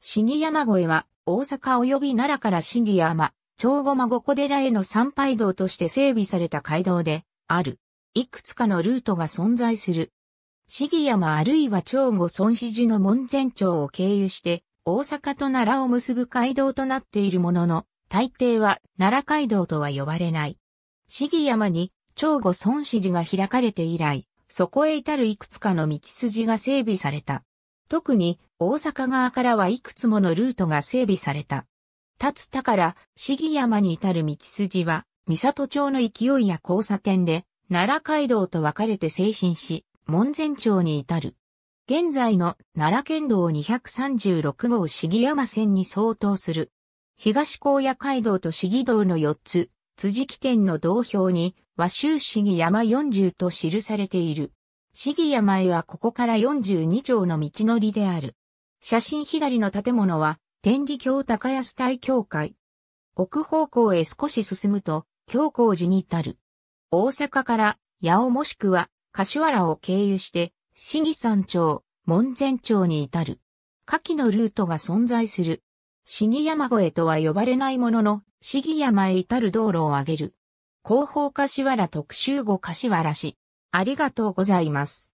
死に山越えは、大阪及び奈良から死に山、長後孫小寺への参拝道として整備された街道で、ある。いくつかのルートが存在する。死に山あるいは長後孫子寺の門前町を経由して、大阪と奈良を結ぶ街道となっているものの、大抵は奈良街道とは呼ばれない。死に山に長後孫子寺が開かれて以来、そこへ至るいくつかの道筋が整備された。特に大阪側からはいくつものルートが整備された。立田から市議山に至る道筋は、三里町の勢いや交差点で、奈良街道と分かれて精神し、門前町に至る。現在の奈良県道236号市議山線に相当する。東高野街道と市議道の4つ、辻起点の道標に、和州市議山40と記されている。市議山へはここから42条の道のりである。写真左の建物は、天理教高安大教会。奥方向へ少し進むと、教皇寺に至る。大阪から、八尾もしくは、柏原を経由して、市議山町、門前町に至る。下記のルートが存在する。市議山越えとは呼ばれないものの、市議山へ至る道路を挙げる。広報柏原特集後柏原市。ありがとうございます。